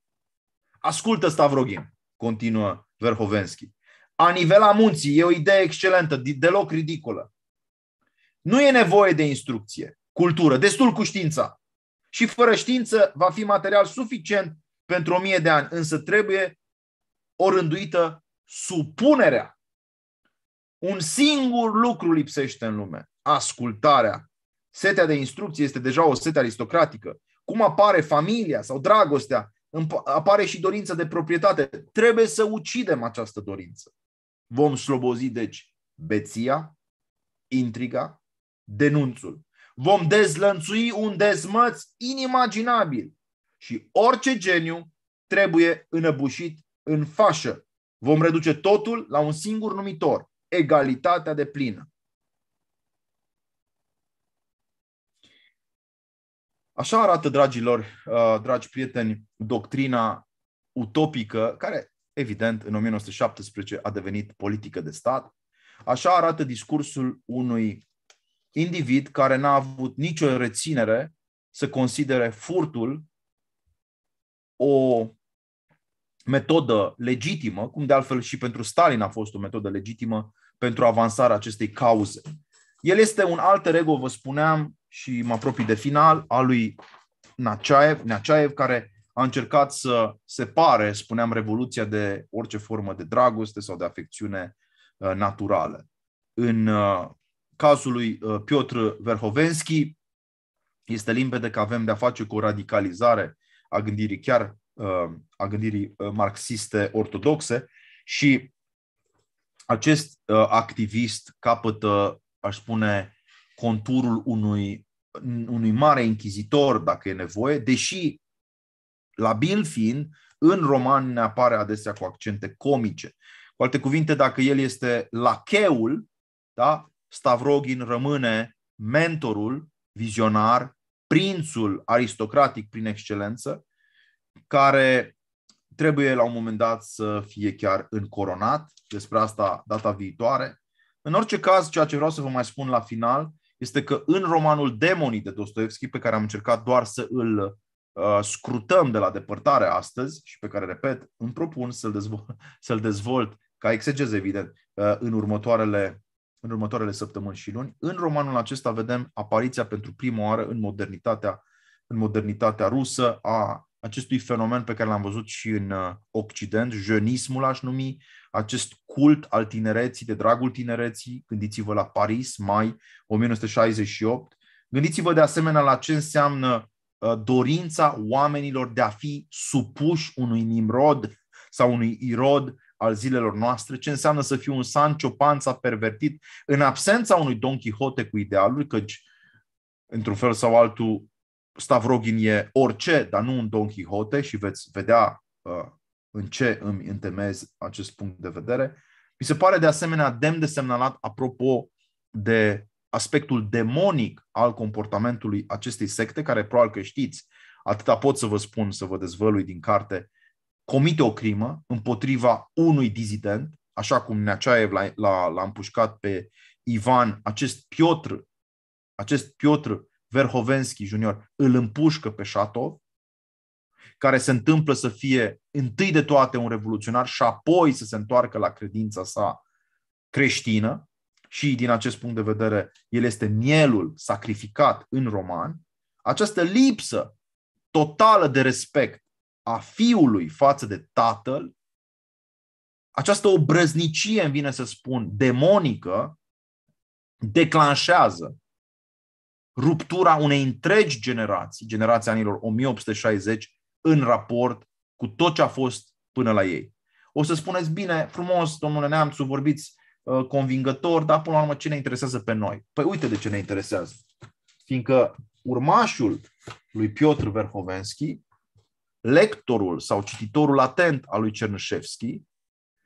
Ascultă, Stavrogin, continuă Verhovenski. A nivela munții e o idee excelentă, deloc ridicolă. Nu e nevoie de instrucție, cultură, destul cu știința și fără știință va fi material suficient pentru o mie de ani, însă trebuie o rânduită supunerea. Un singur lucru lipsește în lume, ascultarea. Setea de instrucție este deja o sete aristocratică. Cum apare familia sau dragostea, apare și dorința de proprietate. Trebuie să ucidem această dorință. Vom slobozi, deci, beția, intriga, denunțul vom dezlănțui un dezmăț inimaginabil și orice geniu trebuie înăbușit în fașă. Vom reduce totul la un singur numitor, egalitatea de plină. Așa arată, dragilor, uh, dragi prieteni, doctrina utopică, care, evident, în 1917 a devenit politică de stat. Așa arată discursul unui individ care n-a avut nicio reținere să considere furtul o metodă legitimă, cum de altfel și pentru Stalin a fost o metodă legitimă pentru avansarea acestei cauze. El este un alt ego, vă spuneam, și mă apropii de final, al lui Naceaev, Naceaev care a încercat să separe, spuneam, revoluția de orice formă de dragoste sau de afecțiune uh, naturală. În uh, cazul lui uh, Piotr Verhovenski, este limpede că avem de-a face cu o radicalizare a gândirii chiar uh, a gândirii uh, marxiste ortodoxe și acest activist capătă, aș spune, conturul unui, unui mare inchizitor, dacă e nevoie, deși la labil fiind, în roman ne apare adesea cu accente comice. Cu alte cuvinte, dacă el este lacheul, da, Stavrogin rămâne mentorul vizionar, prințul aristocratic prin excelență, care trebuie la un moment dat să fie chiar încoronat, despre asta data viitoare. În orice caz, ceea ce vreau să vă mai spun la final este că în romanul Demonii de Dostoevski, pe care am încercat doar să îl uh, scrutăm de la depărtare astăzi și pe care, repet, îmi propun să-l dezvolt, să dezvolt ca exegez, evident, uh, în următoarele în următoarele săptămâni și luni. În romanul acesta vedem apariția pentru prima oară în modernitatea, în modernitatea rusă a acestui fenomen pe care l-am văzut și în uh, Occident, jeunismul aș numi, acest cult al tinereții, de dragul tinereții, gândiți-vă la Paris, mai 1968, gândiți-vă de asemenea la ce înseamnă uh, dorința oamenilor de a fi supuși unui Nimrod sau unui Irod al zilelor noastre, ce înseamnă să fiu un Sancho Panza pervertit în absența unui Don Quixote cu idealul, căci într-un fel sau altul Stavrogin e orice, dar nu un Don Quixote și veți vedea uh, în ce îmi întemez acest punct de vedere. Mi se pare de asemenea demn de semnalat apropo de aspectul demonic al comportamentului acestei secte, care probabil că știți, atâta pot să vă spun, să vă dezvălui din carte, comite o crimă împotriva unui dizident, așa cum Neaceaev l-a, l-a, l-a împușcat pe Ivan, acest Piotr, acest Piotr Verhovenski junior îl împușcă pe Shatov, care se întâmplă să fie întâi de toate un revoluționar și apoi să se întoarcă la credința sa creștină și din acest punct de vedere el este mielul sacrificat în roman, această lipsă totală de respect a fiului față de tatăl, această obrăznicie, îmi vine să spun, demonică, declanșează ruptura unei întregi generații, generația anilor 1860, în raport cu tot ce a fost până la ei. O să spuneți, bine, frumos, domnule Neamțu, vorbiți uh, convingător, dar până la urmă ce ne interesează pe noi? Păi uite de ce ne interesează. Fiindcă urmașul lui Piotr Verhovenski lectorul sau cititorul atent al lui Cernășevski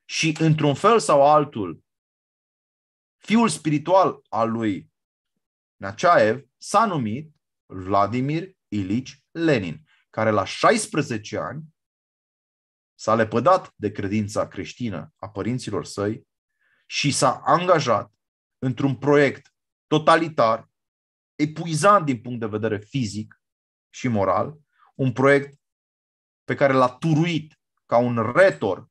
și, într-un fel sau altul, fiul spiritual al lui Naceaev s-a numit Vladimir Ilici Lenin, care la 16 ani s-a lepădat de credința creștină a părinților săi și s-a angajat într-un proiect totalitar, epuizant din punct de vedere fizic și moral, un proiect pe care l-a turuit ca un retor,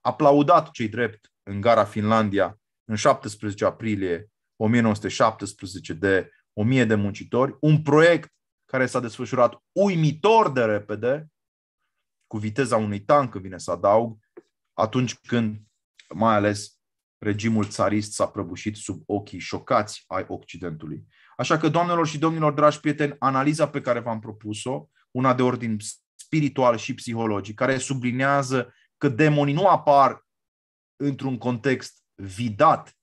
aplaudat cei drept în gara Finlandia în 17 aprilie 1917 de 1000 de muncitori, un proiect care s-a desfășurat uimitor de repede, cu viteza unui tank, vine să adaug, atunci când, mai ales, regimul țarist s-a prăbușit sub ochii șocați ai Occidentului. Așa că, doamnelor și domnilor, dragi prieteni, analiza pe care v-am propus-o, una de ordin spiritual și psihologic, care sublinează că demonii nu apar într-un context vidat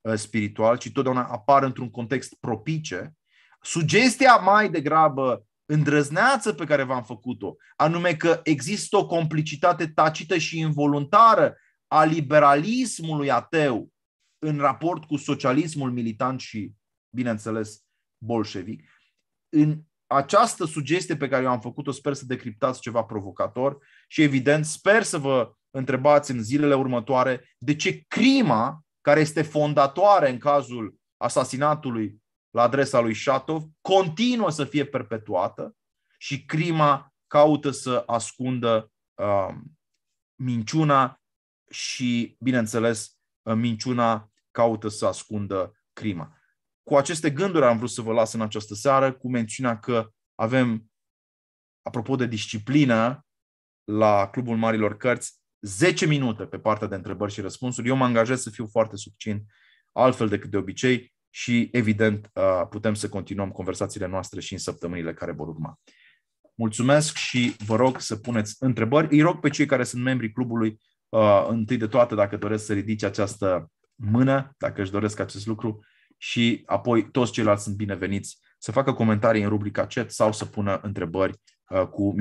uh, spiritual, ci totdeauna apar într-un context propice, sugestia mai degrabă îndrăzneață pe care v-am făcut-o, anume că există o complicitate tacită și involuntară a liberalismului ateu în raport cu socialismul militant și, bineînțeles, bolșevic, în această sugestie pe care eu am făcut-o sper să decriptați ceva provocator și evident sper să vă întrebați în zilele următoare de ce crima care este fondatoare în cazul asasinatului la adresa lui Shatov continuă să fie perpetuată și crima caută să ascundă uh, minciuna și, bineînțeles, uh, minciuna caută să ascundă crima. Cu aceste gânduri am vrut să vă las în această seară, cu mențiunea că avem, apropo de disciplină, la Clubul Marilor Cărți, 10 minute pe partea de întrebări și răspunsuri. Eu mă angajez să fiu foarte subțin, altfel decât de obicei, și, evident, uh, putem să continuăm conversațiile noastre și în săptămânile care vor urma. Mulțumesc și vă rog să puneți întrebări. Îi rog pe cei care sunt membrii clubului, uh, întâi de toate, dacă doresc să ridice această mână, dacă își doresc acest lucru, și apoi toți ceilalți sunt bineveniți să facă comentarii în rubrica chat sau să pună întrebări uh, cu